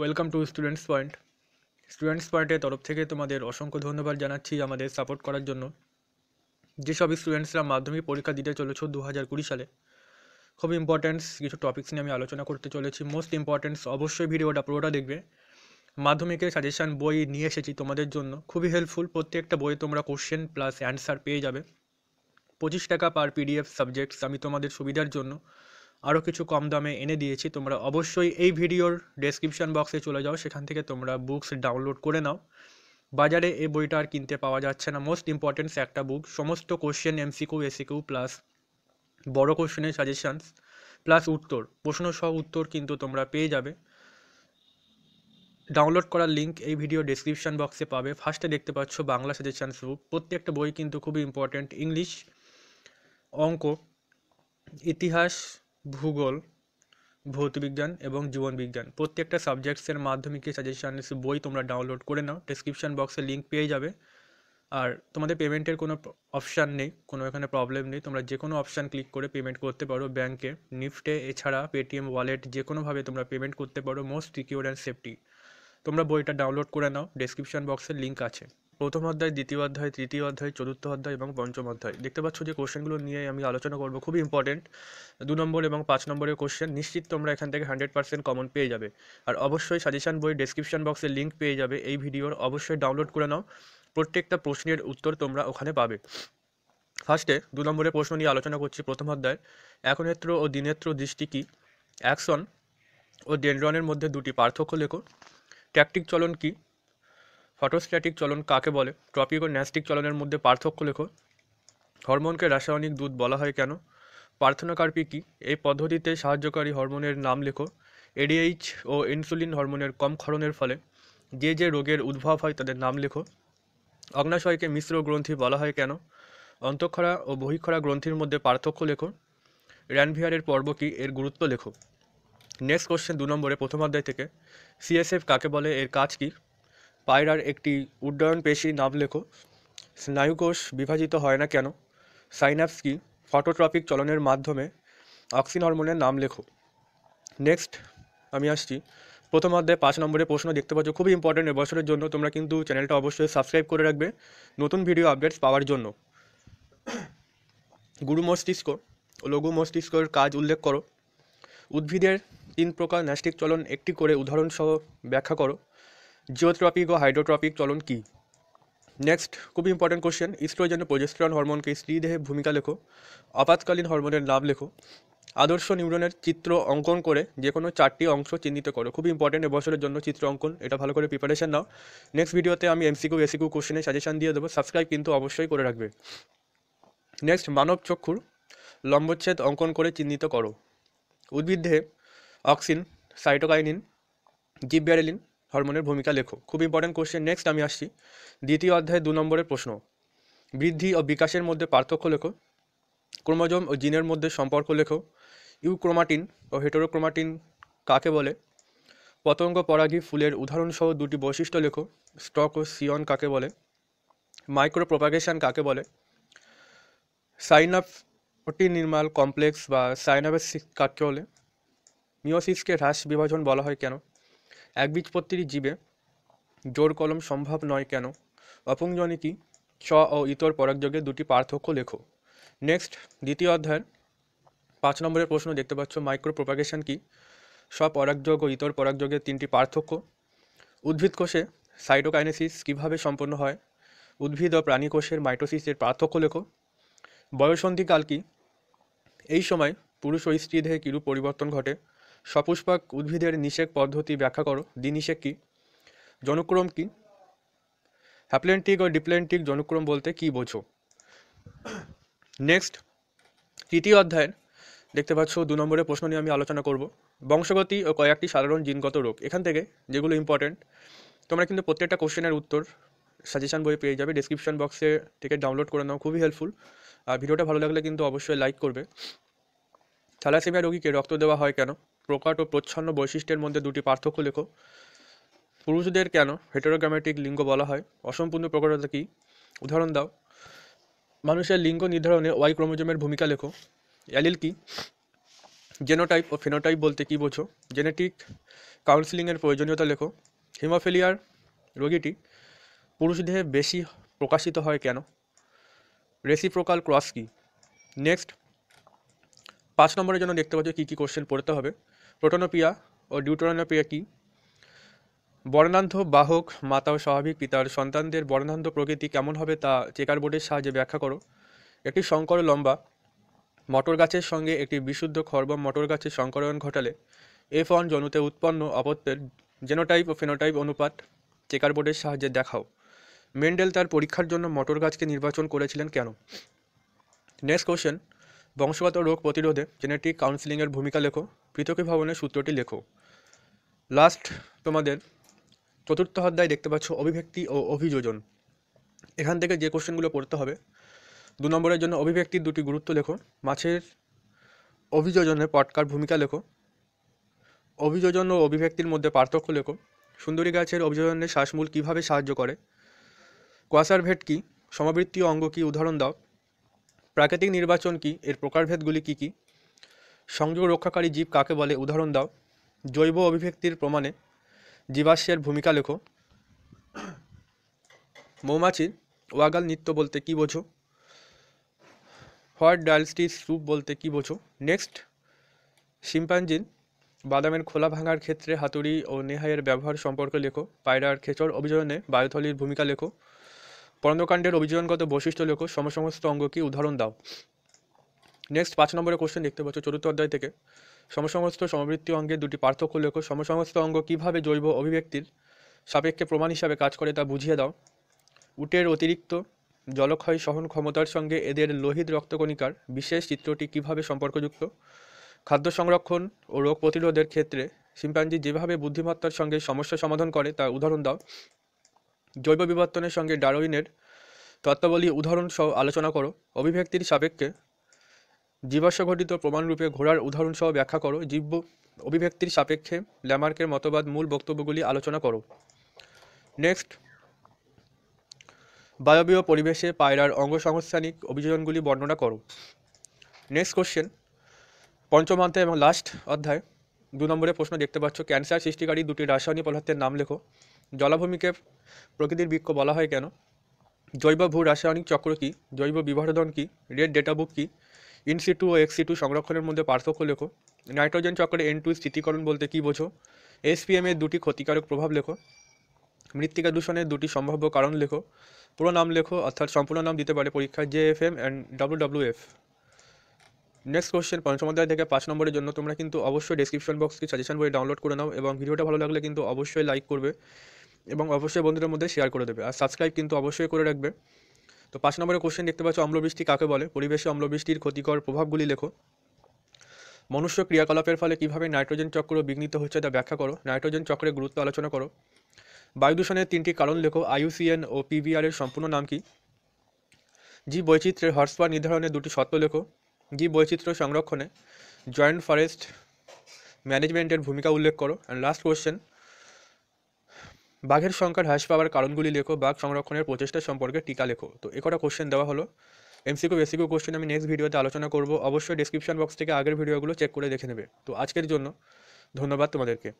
welcome to students point students পয়েন্টের তরফ থেকে তোমাদের অসংখ্য ধন্যবাদ জানাচ্ছি আমাদের সাপোর্ট করার জন্য যেসব স্টুডেন্টসরা মাধ্যমিক পরীক্ষা দিতে চলেছ দু হাজার কুড়ি সালে খুব ইম্পর্টেন্স কিছু টপিক্স নিয়ে আমি আলোচনা করতে চলেছি মোস্ট ইম্পর্টেন্স অবশ্যই ভিডিওটা পুরোটা দেখবে মাধ্যমিকের সাজেশান বই নিয়ে এসেছি তোমাদের জন্য খুবই হেল্পফুল প্রত্যেকটা বইয়ে তোমরা কোশ্চেন প্লাস অ্যান্সার পেয়ে যাবে পঁচিশ টাকা পার পিডিএফ সাবজেক্টস আমি তোমাদের সুবিধার জন্য আরও কিছু কম দামে এনে দিয়েছি তোমরা অবশ্যই এই ভিডিওর ডেসক্রিপশন বক্সে চলে যাও সেখান থেকে তোমরা বুকস ডাউনলোড করে নাও বাজারে এই বইটা আর কিনতে পাওয়া যাচ্ছে না মোস্ট ইম্পর্টেন্ট একটা বুক সমস্ত কোশ্চেন এমসিকিউ এসিকিউ প্লাস বড় কোশ্চেনের সাজেশানস প্লাস উত্তর প্রশ্ন সহ উত্তর কিন্তু তোমরা পেয়ে যাবে ডাউনলোড করার লিঙ্ক এই ভিডিও ডেসক্রিপশন বক্সে পাবে ফার্স্টে দেখতে পাচ্ছ বাংলা সাজেশানস বুক প্রত্যেকটা বই কিন্তু খুবই ইম্পর্টেন্ট ইংলিশ অঙ্ক ইতিহাস ভূগোল ভৌতবিজ্ঞান এবং জীবনবিজ্ঞান প্রত্যেকটা সাবজেক্টসের মাধ্যমিকে সাজেশানস বই তোমরা ডাউনলোড করে নাও ডিসক্রিপশান বক্সে লিঙ্ক পেয়ে যাবে আর তোমাদের পেমেন্টের কোনো অপশান নেই কোনো এখানে প্রবলেম নেই তোমরা যে কোনো অপশান ক্লিক করে পেমেন্ট করতে পারো ব্যাংকে নিফটে এছাড়া পেটিএম ওয়ালেট যে কোনোভাবে তোমরা পেমেন্ট করতে পারো মোস্ট সিকিউর অ্যান্ড সেফটি তোমরা বইটা ডাউনলোড করে নাও ডিসক্রিপশান বক্সের লিঙ্ক আছে প্রথম অধ্যায় দ্বিতীয় অধ্যায় তৃতীয় অধ্যায় চতুর্থ অধ্যায় এবং পঞ্চম অধ্যায় দেখতে পাচ্ছ যে কোশ্চেনগুলো নিয়ে আমি আলোচনা করব খুবই ইম্পর্টেন্ট দু নম্বর এবং পাঁচ নম্বরের কোশ্চেন নিশ্চিত তোমরা এখান থেকে হান্ড্রেড পার্সেন্ট কমন পেয়ে যাবে আর অবশ্যই সাজেশান বই ডেসক্রিপশন বক্সে লিঙ্ক পেয়ে যাবে এই ভিডিওর অবশ্যই ডাউনলোড করে নাও প্রত্যেকটা প্রশ্নের উত্তর তোমরা ওখানে পাবে ফার্স্টে দু নম্বরের প্রশ্ন নিয়ে আলোচনা করছি প্রথম অধ্যায় একনেত্র ও দিনেত্র দৃষ্টি কি অ্যাকশন ও ডেনড্রনের মধ্যে দুটি পার্থক্য লেখো ট্যাকটিক চলন কী ফটোস্ট্যাটিক চলন কাকে বলে ট্রপিক ও ন্যাস্টিক চলনের মধ্যে পার্থক্য লেখো হরমোনকে রাসায়নিক দুধ বলা হয় কেন পার্থনাকার্পি কী এই পদ্ধতিতে সাহায্যকারী হরমোনের নাম লেখো এডিএইচ ও ইনসুলিন হরমোনের কম ক্ষরণের ফলে যে যে রোগের উদ্ভব হয় তাদের নাম লেখো অগ্নাশয়কে মিশ্র গ্রন্থি বলা হয় কেন অন্তঃক্ষরা ও বহিক্ষরা গ্রন্থির মধ্যে পার্থক্য লেখো র্যানভিয়ারের পর্ব কী এর গুরুত্ব লেখো নেক্সট কোশ্চেন দু নম্বরে প্রথম অধ্যায় থেকে সিএসএফ কাকে বলে এর কাজ কী পায়রার একটি উড্ডয়ন পেশি নাম লেখো স্নায়ুকোষ বিভাজিত হয় না কেন সাইনাপস কি ফটোট্রপিক চলনের মাধ্যমে অক্সিন হরমোনের নাম লেখো নেক্সট আমি আসছি প্রথম অধ্যায়ে পাঁচ নম্বরের প্রশ্ন দেখতে পাচ্ছ খুবই ইম্পর্টেন্ট এবছরের জন্য তোমরা কিন্তু চ্যানেলটা অবশ্যই সাবস্ক্রাইব করে রাখবে নতুন ভিডিও আপডেটস পাওয়ার জন্য গুরু মস্তিষ্ক ও লঘু মস্তিষ্কর কাজ উল্লেখ করো উদ্ভিদের তিন প্রকার ন্যাস্টিক চলন একটি করে উদাহরণসহ ব্যাখ্যা করো জিওথ্রপিক ও হাইড্রোট্রপিক চলন কী নেক্সট খুবই ইম্পর্টেন্ট কোশ্চেন ইস্ট্রোজেন ও প্রজেস্ট্রন হরমোনকে স্ত্রীদেহে ভূমিকা লেখো আপাতকালীন হরমোনের নাম লেখো আদর্শ নিউরনের চিত্র অঙ্কন করে যে কোনো চারটি অংশ চিহ্নিত করো খুবই ইম্পর্টেন্ট এবছরের জন্য চিত্র অঙ্কন এটা ভালো করে প্রিপারেশান নাও নেক্সট ভিডিওতে আমি এমসিকিউ এসিকিউ কোশ্চেনে সাজেশান দিয়ে দেবো সাবস্ক্রাইব কিন্তু অবশ্যই করে রাখবে নেক্সট মানব চক্ষুর লম্বচ্ছেদ অঙ্কন করে চিহ্নিত করো উদ্ভিদে অক্সিন সাইটোকাইনিন জিবব্যারেলিন হরমোনের ভূমিকা লেখো খুব ইম্পর্টেন্ট কোশ্চেন নেক্সট আমি আসছি দ্বিতীয় অধ্যায়ে দু নম্বরের প্রশ্ন বৃদ্ধি ও বিকাশের মধ্যে পার্থক্য লেখো ক্রোমোজম ও জিনের মধ্যে সম্পর্ক লেখো ইউক্রোমাটিন ও হেটেরোক্রোমাটিন কাকে বলে পতঙ্গ পরাগী ফুলের উদাহরণসহ দুটি বৈশিষ্ট্য লেখো স্টক ও সিয়ন কাকে বলে মাইক্রো প্রপাগেশন কাকে বলে সাইনাপটি নির্মাল কমপ্লেক্স বা সাইনাপেস কাকে বলে মিওসিসকে হ্রাস বিভাজন বলা হয় কেন একবীজপত্রী জীবে জোর কলম সম্ভব নয় কেন অপুংজনিকি স ও ইতর পরাগযোগে দুটি পার্থক্য লেখো নেক্সট দ্বিতীয় অধ্যায় পাঁচ নম্বরের প্রশ্ন দেখতে পাচ্ছ মাইক্রো প্রোপাগেশন কি পরাগযোগ ও ইতর পরাগযোগের তিনটি পার্থক্য উদ্ভিদ কোষে সাইটোকাইনেসিস কীভাবে সম্পন্ন হয় উদ্ভিদ ও প্রাণী কোষের মাইটোসিসের পার্থক্য লেখো বয়সন্ধিকাল কি এই সময় পুরুষ ও স্ত্রী দেহে কিরূপ পরিবর্তন ঘটে সপুষ্পক উদ্ভিদের নিষেক পদ্ধতি ব্যাখ্যা করো দ্বিনিষেক কী জনক্রম কী হ্যাপ্লেন্টিক ও ডিপ্লেন্টিক জনক্রম বলতে কী বোঝো নেক্সট তৃতীয় অধ্যায়ের দেখতে পাচ্ছ দু নম্বরের প্রশ্ন নিয়ে আমি আলোচনা করব বংশগতি ও কয়েকটি সাধারণ জিনগত রোগ এখান থেকে যেগুলো ইম্পর্টেন্ট তোমরা কিন্তু প্রত্যেকটা কোশ্চেনের উত্তর সাজেশান বই পেয়ে যাবে ডিসক্রিপশন বক্সে থেকে ডাউনলোড করে নাও খুবই হেল্পফুল আর ভিডিওটা ভালো লাগলে কিন্তু অবশ্যই লাইক করবে থ্যালাসেমিয়া রোগীকে রক্ত দেওয়া হয় কেন প্রকট ও প্রচ্ছন্ন বৈশিষ্ট্যের মধ্যে দুটি পার্থক্য লেখো পুরুষদের কেন হেটেরোগ্রামেটিক লিঙ্গ বলা হয় অসম্পূর্ণ প্রকটতা কী উদাহরণ দাও মানুষের লিঙ্গ নির্ধারণে ওয়াই ক্রোমোজোমের ভূমিকা লেখো অ্যালিল কি জেনোটাইপ ও ফেনোটাইপ বলতে কী বোঝো জেনেটিক কাউন্সিলিংয়ের প্রয়োজনীয়তা লেখো হিমোফেলিয়ার রোগীটি পুরুষ দেহে বেশি প্রকাশিত হয় কেন রেসিপ্রোকাল ক্রস কি নেক্সট পাঁচ নম্বরের জন্য দেখতে পাচ্ছ কী কী কোশ্চেন পড়তে হবে প্রোটোনোপিয়া ও ডিউটোনোপিয়া কী বর্ণান্ধ বাহক মাতা ও স্বাভাবিক পিতার সন্তানদের বর্ণান্ধ প্রকৃতি কেমন হবে তা চেকার বোর্ডের সাহায্যে ব্যাখ্যা করো একটি শঙ্কর লম্বা মটর গাছের সঙ্গে একটি বিশুদ্ধ খর্ব মটর গাছের সংকরণ ঘটালে এফ অন জনুতে উৎপন্ন অপত্যের জেনোটাইপ ও ফেনোটাইপ অনুপাত চেকার বোর্ডের সাহায্যে দেখাও মেন্ডেল তার পরীক্ষার জন্য মটর গাছকে নির্বাচন করেছিলেন কেন নেক্সট কোশ্চেন বংশগত রোগ প্রতিরোধে জেনেটিক কাউন্সিলিংয়ের ভূমিকা লেখো পৃথকী ভবনের সূত্রটি লেখো লাস্ট তোমাদের চতুর্থ অধ্যায় দেখতে পাচ্ছ অভিব্যক্তি ও অভিযোজন এখান থেকে যে কোশ্চেনগুলো পড়তে হবে দু নম্বরের জন্য অভিব্যক্তির দুটি গুরুত্ব লেখো মাছের অভিযোজনে পটকার ভূমিকা লেখো অভিযোজন ও অভিব্যক্তির মধ্যে পার্থক্য লেখো সুন্দরী গাছের অভিযোজনে শ্বাসমূল কীভাবে সাহায্য করে ভেট কী সমবৃত্তীয় অঙ্গ কী উদাহরণ দাও প্রাকৃতিক নির্বাচন কি এর প্রকারভেদগুলি কি কি সংযোগ রক্ষাকারী জীব কাকে বলে উদাহরণ দাও জৈব অভিব্যক্তির প্রমাণে জীবাশ্মের ভূমিকা লেখো মৌমাছির ওয়াগাল নৃত্য বলতে কি বোঝো হোয়াট ডায়ালিস্টিস স্যুপ বলতে কি বোঝো নেক্সট শিম্পাঞ্জিন বাদামের খোলা ভাঙার ক্ষেত্রে হাতুড়ি ও নেহাইয়ের ব্যবহার সম্পর্কে লেখো পায়রার খেচর অভিযোজনে বায়ুথলির ভূমিকা লেখো পর্ণকাণ্ডের অভিযোজনগত বৈশিষ্ট্য লেখ সমসমস্ত কি উদাহরণ দাও নেক্সট পাঁচ নম্বরের কোশ্চেন দেখতে পাচ্ছ চতুর্থ অধ্যায় থেকে সমসমস্ত সমবৃত্তি অঙ্গের দুটি পার্থক্য লেখো সমসমস্ত অঙ্গ কীভাবে জৈব অভিব্যক্তির সাপেক্ষে প্রমাণ হিসাবে কাজ করে তা বুঝিয়ে দাও উটের অতিরিক্ত জলক্ষয় সহন ক্ষমতার সঙ্গে এদের লোহিত রক্তকণিকার বিশেষ চিত্রটি কিভাবে সম্পর্কযুক্ত খাদ্য সংরক্ষণ ও রোগ প্রতিরোধের ক্ষেত্রে শিম্পাঞ্জি যেভাবে বুদ্ধিমত্তার সঙ্গে সমস্যা সমাধান করে তা উদাহরণ দাও জৈব বিবর্তনের সঙ্গে ডারোইনের তত্ত্বাবলী উদাহরণ সহ আলোচনা করো অভিব্যক্তির সাপেক্ষে ঘটিত প্রমাণরূপে ঘোড়ার উদাহরণ সহ ব্যাখ্যা করো জীব অভিব্যক্তির সাপেক্ষে ল্যামার্কের মতবাদ মূল বক্তব্যগুলি আলোচনা করো নেক্সট বায়বীয় পরিবেশে পায়রার অঙ্গসংস্থানিক অভিযোজনগুলি বর্ণনা করো নেক্সট কোশ্চেন পঞ্চমান্তে এবং লাস্ট অধ্যায় দু নম্বরে প্রশ্ন দেখতে পাচ্ছ ক্যান্সার সৃষ্টিকারী দুটি রাসায়নিক পদার্থের নাম লেখো জলাভূমিকে প্রকৃতির বৃক্ষ বলা হয় কেন জৈব ভূ রাসায়নিক চক্র কী জৈব বিবর্ধন কী রেড ডেটা বুক কী ইনসিটু ও এক্সিটু সংরক্ষণের মধ্যে পার্থক্য লেখো নাইট্রোজেন চক্রে এন টু স্থিতিকরণ বলতে কী বোঝো এসপিএম এর দুটি ক্ষতিকারক প্রভাব লেখো মৃত্তিকা দূষণের দুটি সম্ভাব্য কারণ লেখো পুরো নাম লেখো অর্থাৎ সম্পূর্ণ নাম দিতে পারে পরীক্ষায় J F M and W W F next question পঞ্চম অধ্যায় থেকে পাঁচ নম্বরের জন্য তোমরা কিন্তু অবশ্যই ডিসক্রিপশন বক্সকে সাজেশন বই ডাউনলোড করে নাও এবং ভিডিওটা ভালো লাগলে কিন্তু অবশ্যই লাইক করবে এবং অবশ্যই বন্ধুদের মধ্যে শেয়ার করে দেবে আর সাবস্ক্রাইব কিন্তু অবশ্যই করে রাখবে তো পাঁচ নম্বরের কোশ্চেন দেখতে পাচ্ছ অম্লবৃষ্টি কাকে বলে পরিবেশে অম্লবৃষ্টির ক্ষতিকর প্রভাবগুলি লেখো মনুষ্য ক্রিয়াকলাপের ফলে কীভাবে নাইট্রোজেন চক্র বিঘ্নিত হচ্ছে তা ব্যাখ্যা করো নাইট্রোজেন চক্রের গুরুত্ব আলোচনা করো বায়ু দূষণের তিনটি কারণ লেখো আইউসিএন ও পিভিআর এর সম্পূর্ণ নাম কি জীব বৈচিত্র্যের হর্সপার নির্ধারণে দুটি শর্ত লেখো জীব বৈচিত্র্য সংরক্ষণে জয়েন্ট ফরেস্ট ম্যানেজমেন্টের ভূমিকা উল্লেখ করো অ্যান্ড লাস্ট কোয়েশ্চেন বাঘের সংখ্যার হ্রাস পাওয়ার কারণগুলি লেখো বাঘ সংরক্ষণের প্রচেষ্টা সম্পর্কে টিকা লেখো তো এ কটা কোশ্চেন দেওয়া হলো এমসিকিউ বেসিকিউ কোশ্চেন আমি নেক্সট ভিডিওতে আলোচনা করব অবশ্যই ডিসক্রিপশন বক্স থেকে আগের ভিডিওগুলো চেক করে দেখে নেবে তো আজকের জন্য ধন্যবাদ তোমাদেরকে